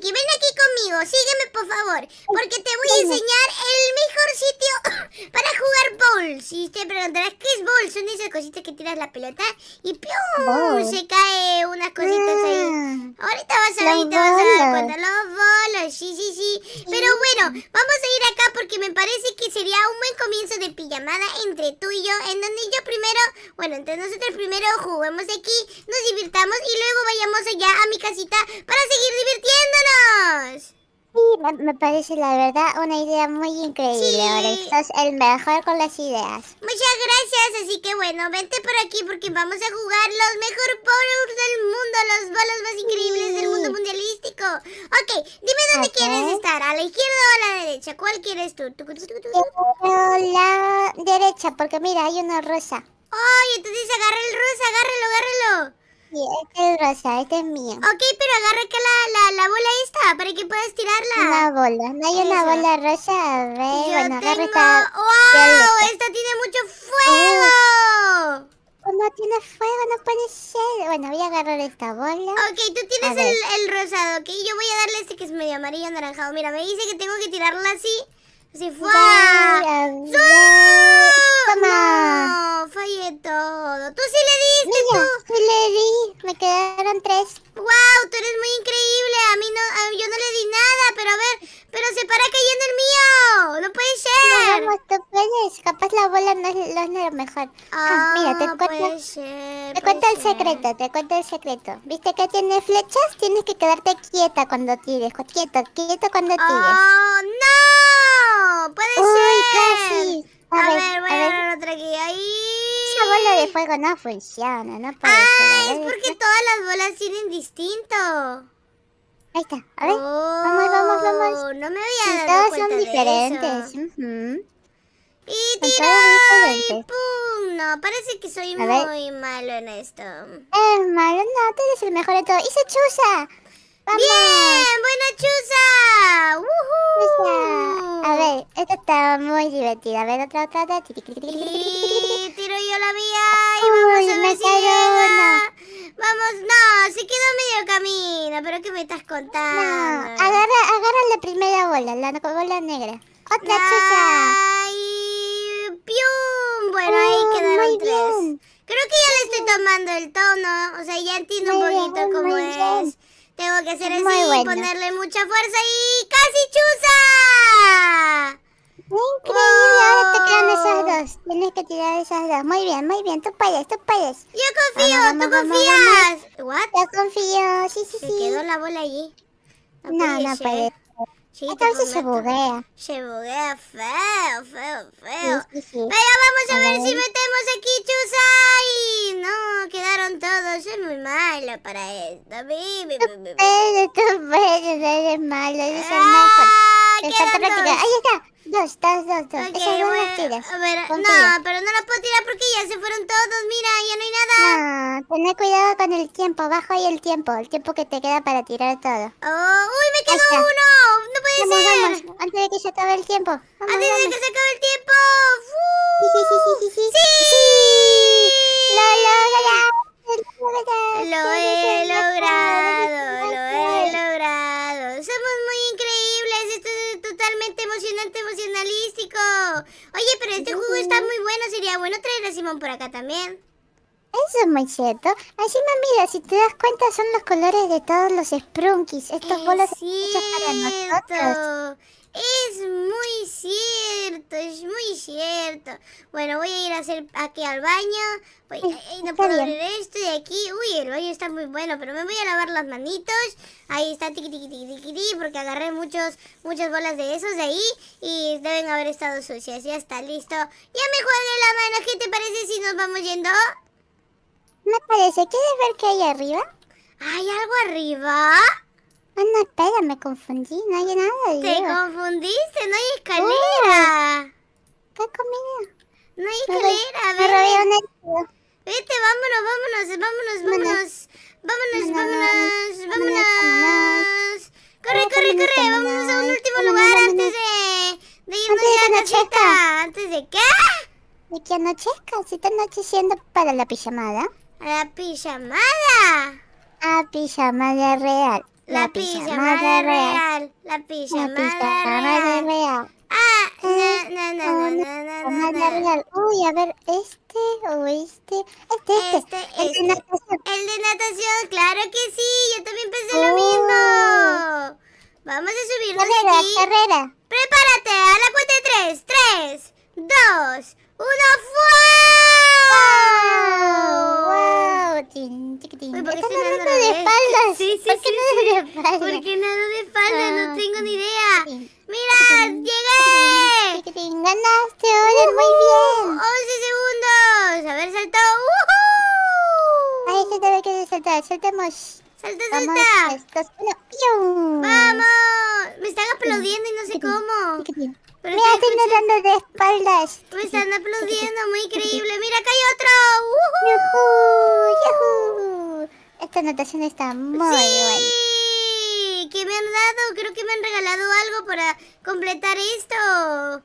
giving a sígueme por favor, porque te voy a enseñar el mejor sitio para jugar bowl. Si te preguntarás qué es bowl, son esas cositas que tiras la pelota y se cae unas cositas ahí. Ah. Ahorita vas a ver vas a dar cuenta. Los bolos, sí, sí, sí. Pero bueno, vamos a ir acá porque me parece que sería un buen comienzo de pijamada entre tú y yo, en donde yo primero, bueno, entonces nosotros primero juguemos aquí, nos divirtamos y luego vayamos allá a mi casita para seguir divirtiéndonos. Sí, me, parece la verdad una idea muy increíble, sí. eres Sos el mejor con las ideas. Muchas gracias, así que bueno, vente por aquí porque vamos a jugar los mejor bolos del mundo, los bolos más increíbles del mundo mundialístico. Ok, dime dónde quieres estar, a la izquierda o a la derecha, ¿cuál quieres tú? A la derecha, porque mira, hay una rosa. Ay, entonces agarra el rosa, agárralo, agárralo este es rosa, este es mío. Ok, pero agarra que la, la, bola esta para que puedas tirarla. Una bola, no hay una bola rosa. A ver, esta. ¡Wow! Esta tiene mucho fuego. Oh, no tiene fuego, no puede ser. Bueno, voy a agarrar esta bola. Ok, tú tienes el, el, rosado, ok. Yo voy a darle este que es medio amarillo anaranjado. Mira, me dice que tengo que tirarla así. Así, fue. ¡Toma! No fallé todo. Tú sí le diste, Mira, tú. Sí le di, me quedaron tres. Wow, tú eres muy increíble. A mí no, yo no le di nada, pero a ver, pero se para cayendo el mío. No puede ser. No, vamos, tú puedes. Capaz la bola no, es, no es lo mejor. Ah, mira, te ah, cuento. Puede ser, te cuento el secreto, te cuento el secreto. ¿Viste que tiene flechas? Tienes que quedarte quieta cuando tires. Quieto, quieto cuando tires. Oh, no. Puede Uy, ser. casi. A, ver, voy a, a ver. otra aquí. Ahí la bola de fuego no funciona, no puede Ah, es porque todas las bolas tienen distinto. Ahí está, a ver. vamos, vamos, vamos. Oh, no me había dado todas son diferentes. Y tira y pum. No, parece que soy muy malo en esto. Es malo, no, tú eres el mejor de todo. se chusa! ¡Bien! ¡Buena chusa! ¡Woohoo! A ver, esta está muy divertida. A ver, otra, otra, otra. tiro yo la mía y vamos a ver si Vamos, no, se quedó medio camino. ¿Pero qué me estás contando? agarra, agarra la primera bola, la bola negra. ¡Otra chusa! ¡Ay! ¡Pium! Bueno, ahí oh, quedaron tres. Creo que ya le estoy tomando el tono. O sea, ya entiendo un poquito cómo es. Tengo que hacer así, y ponerle mucha fuerza y casi chusa! Increíble, ahora te quedan esas dos. Tienes que tirar esas dos. Muy bien, muy bien. Tú puedes, tú puedes. Yo confío, tú confías. What? Yo confío, sí, sí, Se quedó la bola allí. No, no, puede. Sí, Entonces se buguea. Se buguea feo, feo, feo. Pero vamos a, ver, si metemos aquí Chusa. Y no, quedaron todos. Es muy malo para esto. Pero tú eres malo. Eres el mejor. Ah, Ahí está. Dos, dos, dos, dos. no, pero no las puedo tirar porque ya se fueron Tener cuidado con el tiempo, bajo ahí el tiempo, el tiempo que te queda para tirar todo. Oh, ¡Uy, me quedó uno! ¡No puede vamos, ser! Vamos, antes de que se acabe el tiempo. ¡Antes de que se acabe el tiempo! sí, sí, sí! lo Lo he logrado, lo he logrado. Somos muy increíbles, esto es totalmente emocionante, emocionalístico. Oye, pero este juego está muy bueno, sería bueno traer a Simón por acá también. Eso, cierto, Así, mira, si te das cuenta, son los colores de todos los Sprunkies. Estos es bolos hechos para nosotros. Es muy cierto, es muy cierto. Bueno, voy a ir a hacer aquí al baño. Eh, eh, no puedo abrir esto de aquí. Uy, el baño está muy bueno, pero me voy a lavar las manitos. Ahí está tiqui tiqui tiqui tiqui porque agarré muchos, muchas bolas de esos de ahí y deben haber estado sucias. Ya está listo. Ya me jugué la mano. ¿Qué te parece si nos vamos yendo? Me parece. ¿Quieres ver qué hay arriba? ¿Hay algo arriba? Ah, no, espera, me confundí. No hay nada arriba. Te confundiste, no hay uh. escalera. ¿Qué comida? No hay escalera, Vete, vámonos, vámonos, vámonos, vámonos. Vámonos, vámonos, vámonos. Corre, corre, corre. Vámonos a un último lugar antes de, de irnos ya ¿Antes de qué? De que anochezca, si está anocheciendo para la pijamada. A la pijamada. A pijamada real. La, pijamada, real. La pijamada, la pijamada real. real. Ah, no, no, no! na, na, real! Uy, a ver, este o este. Este, este. este el de este. natación. El de natación, claro que sí. Yo también pensé lo oh. mismo. Vamos a subirnos aquí. Carrera, Prepárate a la cuenta de tres. Tres, dos, ¡Una ¡Wow! ¿por qué de espaldas? ¿Por qué de espaldas? de no ah. tengo ni idea. ¡Mira! ¡Llegué! ¡Ganaste! ¡Oren, muy ¡Uh! bien! ¡11 segundos! A ver, saltó. ¡Woohoo! Ahí se que saltar. Saltemos. ¡Salta, salta! salta dos uno! espaldas. Me están aplaudiendo, muy increíble. Mira, acá hay otro. Esta anotación está muy sí. buena me han dado, creo que me han regalado algo para completar esto.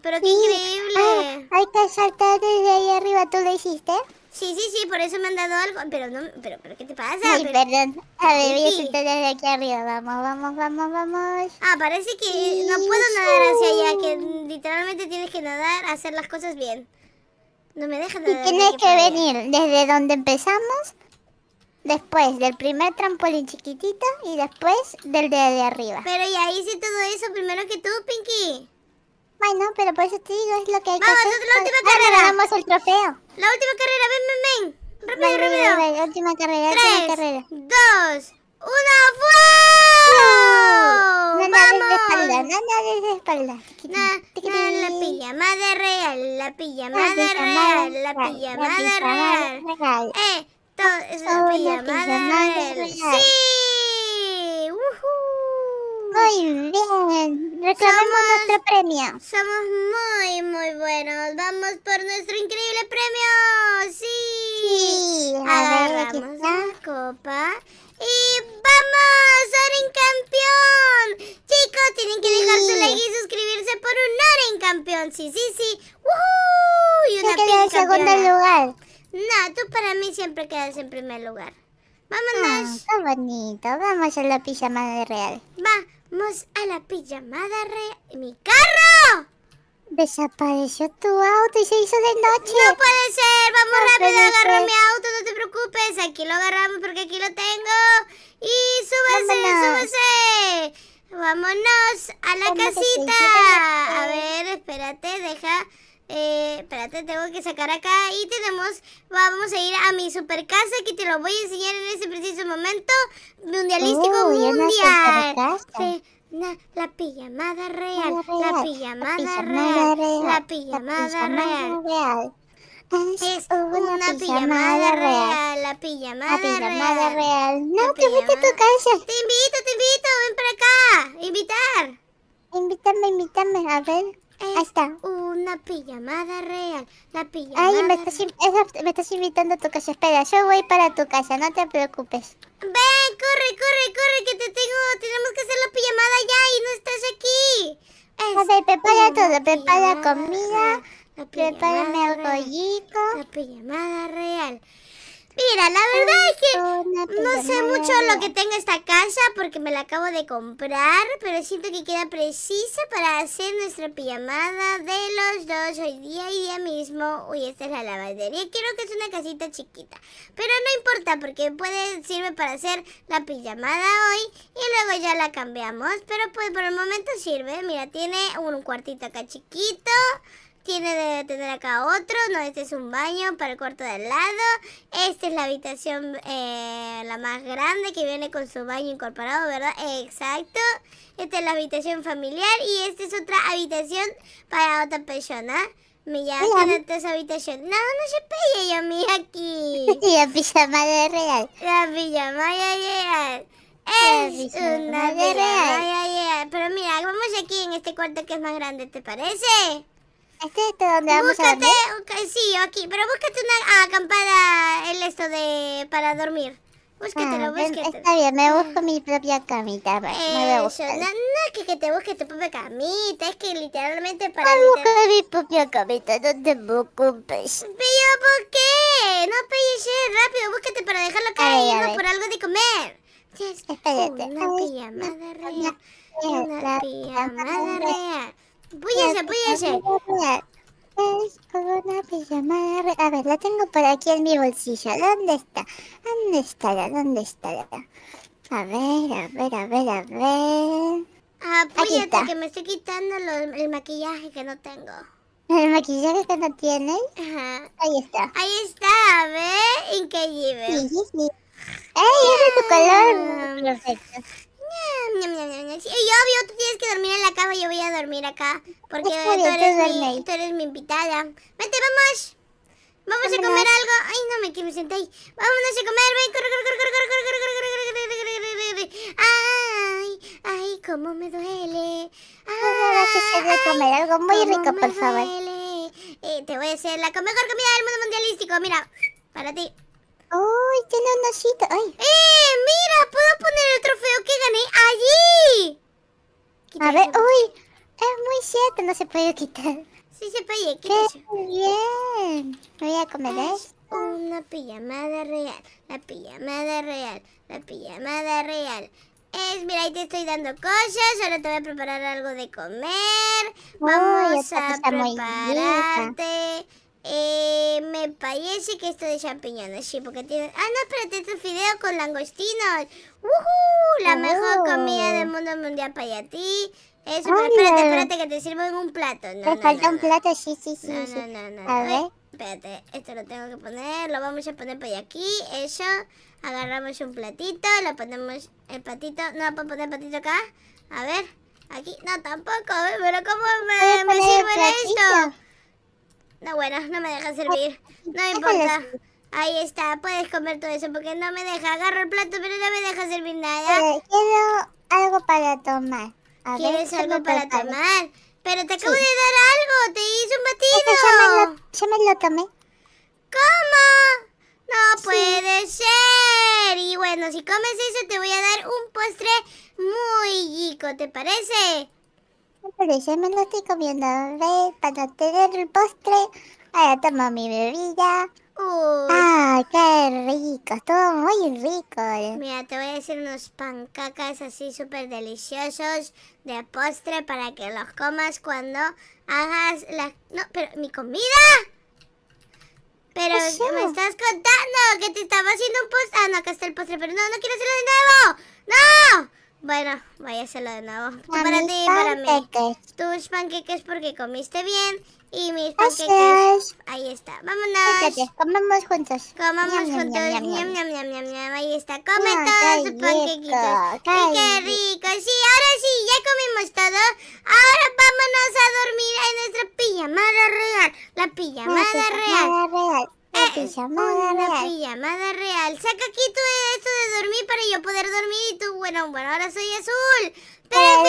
Pero qué increíble. Ah, ahí hay que saltar desde ahí arriba, ¿tú lo hiciste? Sí, sí, sí, por eso me han dado algo. Pero no, pero, pero ¿qué te pasa? Sí, perdón. A ver, desde aquí arriba. Vamos, vamos, vamos, vamos. Ah, parece que no puedo nadar hacia allá, que literalmente tienes que nadar, hacer las cosas bien. No me dejas nadar. Y tienes que venir desde donde empezamos, después del primer trampolín chiquitito y después del de, de arriba. Pero y ahí hice todo eso primero que tú, Pinky. Bueno, pero por eso te digo, es lo que hay Vamos, que hacer. Vamos, la última Ahora carrera. Ganamos el trofeo. La última carrera, ven, ven, ven. Rápido, ven, rápido. Ven, ven, última carrera, Tres, última carrera. dos, uno, ¡fuego! No nades de espalda, no nades de espalda. Na, na, la pijamada real, la pijamada real, la pijamada real. real. Eh, todo es la pijamada real. ¡Sí! ¡Woohoo! Muy bien reclamemos nuestro premio. Somos muy, muy buenos. Vamos por nuestro increíble premio. Sí. sí Agarramos la copa y vamos. Oren campeón. Chicos, tienen que dejar su like y suscribirse por un Oren campeón. Sí, sí, sí. ¡Woohoo! Y una Yo en segundo lugar. No, tú para mí siempre quedas en primer lugar. Vámonos. Ah, bonito. Vamos a la pijama de real. Va. Vamos a la pijamada re... ¡Mi carro! Desapareció tu auto y se hizo de noche. No puede ser, vamos rápido Agarro mi auto, no te preocupes. Aquí lo agarramos porque aquí lo tengo. Y súbase, súbase. Vámonos a la casita. A ver, espérate, deja. Eh, espérate, tengo que sacar acá. Y tenemos, vamos a ir a mi super casa que te lo voy a enseñar en ese preciso momento. Mundialístico oh, mundial. la pijamada real, la pijamada real, la pijamada real. real. Es una, pijamada, real, la pijamada, la real. No, que a tu casa. Te invito, te invito, ven para acá, invitar. Invítame, invítame, a ver. Ahí Una pijamada real. La pijamada Ay, me estás, invitando a tu casa. Espera, yo voy para tu casa, no te preocupes. Ven, corre, corre, corre, que te tengo. Tenemos que hacer la pijamada ya y no estás aquí. Es prepara todo. Prepara comida. Real, prepárame el La pijamada real. Mira, la verdad es que no sé mucho lo que tenga esta casa porque me la acabo de comprar, pero siento que queda precisa para hacer nuestra pijamada de los dos hoy día y día mismo. Uy, esta es la lavandería. Quiero que es una casita chiquita, pero no importa porque puede sirve para hacer la pijamada hoy y luego ya la cambiamos, pero pues por el momento sirve. Mira, tiene un cuartito acá chiquito tiene de tener acá otro, no, este es un baño para el cuarto de al lado, esta es la habitación, eh, la más grande que viene con su baño incorporado, ¿verdad? Exacto, esta es la habitación familiar y esta es otra habitación para otra persona. Mira, está esa habitación? No, no se pille yo, mira aquí. la es real. La de real. Es una de real. Pero mira, vamos aquí en este cuarto que es más grande, ¿te parece? ¿Este es donde vamos búscate, a Sí, aquí, pero búscate una acampada, el esto de... para dormir. Búscatelo, ah, búscatelo. Está bien, me busco ah. mi propia camita. me No, no es que, te busques tu propia camita, es que literalmente para... Me busco mi propia camita, no te preocupes. ¿Pero por qué? No pilles rápido, búscate para dejarlo caer y por algo de comer. Espérate. Una pijamada real, una pijamada real voy apóyese. Es una pijamada. A ver, la tengo por aquí en mi bolsillo. ¿Dónde está? ¿Dónde está? ¿Dónde estará? A ver, a ver, a ver, a ver. Ah, que me estoy quitando el maquillaje que no tengo. ¿El maquillaje que no tienes? Ajá. Ahí está. Ahí está, a ver, increíble. Sí, sí, sí. ¡Ey, ese tu color! Ah. Perfecto. Y obvio, tú tienes que dormir en la cama, yo voy a dormir acá. Porque tú eres, mi, invitada. Vete, vamos. Vamos a comer algo. Ay, no me quiero sentar Vámonos a comer, ven, corre, corre, corre, corre, corre, corre, corre, Ay, ay, cómo me duele. Ay, a comer algo muy rico, por favor. te voy a hacer la mejor comida del mundo mundialístico, mira, para ti. Uy, tiene un osito. Ay mira, puedo poner el trofeo que gané allí. a ver, uy, es muy cierto, no se puede quitar. Sí se puede quitar. Qué bien. Voy a comer ¿eh? es Una pijamada real, la pijamada real, la pijamada real. Es, mira, ahí te estoy dando cosas, ahora te voy a preparar algo de comer. Vamos a prepararte. Eh, me parece que esto de champiñones, sí, porque tiene... Ah, no, espérate, este es con langostinos. ¡Woohoo! La oh. mejor comida del mundo mundial para ti. Eso, pero espérate, espérate, que te sirvo en un plato. No, falta un plato, sí, sí, sí. No, sí. no, no, A ver. Espérate, esto lo tengo que poner, lo vamos a poner por aquí, eso. Agarramos un platito, lo ponemos el platito. No, puedo poner el platito acá. A ver, aquí, no, tampoco, ver, pero ¿cómo me, me sirve esto? No, bueno, no me deja servir. No importa. Ahí está, puedes comer todo eso porque no me deja. Agarro el plato, pero no me deja servir nada. Eh, quiero algo para tomar. ¿Quieres algo para tomar? Pero te acabo de dar algo, te hice un batido. Este, ya me, lo, me lo tomé. ¿Cómo? No puede ser. Y bueno, si comes eso te voy a dar un postre muy rico, ¿te parece? yo me lo estoy comiendo, ¿ves? Para tener el postre, ahora tomo mi bebida. ¡Ay, Ah, qué rico, estuvo muy rico. Mira, te voy a hacer unos pancacas así súper deliciosos de postre para que los comas cuando hagas la... No, pero mi comida. Pero pues me estás contando que te estaba haciendo un postre. Ah, no, acá está el postre, pero no, no quiero hacerlo de nuevo. Bueno, lo de nuevo. para ti y para mí. Tus panqueques porque comiste bien. Y mis panqueques. Ahí está. Vámonos. comamos juntos. Comamos juntos. Ahí está. Come todos tus panquequitos. Qué, rico. Sí, ahora sí, ya comimos todo. Ahora vámonos a dormir en nuestra pijamada real. La pijamada, la real. Una pijamada real. Saca aquí tú esto de dormir para yo poder dormir. Y tú, bueno, bueno, ahora soy azul. Pero no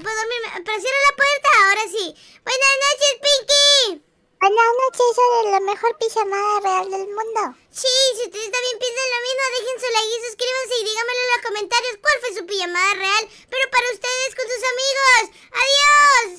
puedo dormir. Pero cierra la puerta, ahora sí. Buenas noches, Pinky. Buenas noches, soy la mejor pijamada real del mundo. Sí, si ustedes también piensan lo mismo, dejen su like y suscríbanse y díganmelo en los comentarios cuál fue su pijamada real, pero para ustedes con sus amigos. ¡Adiós!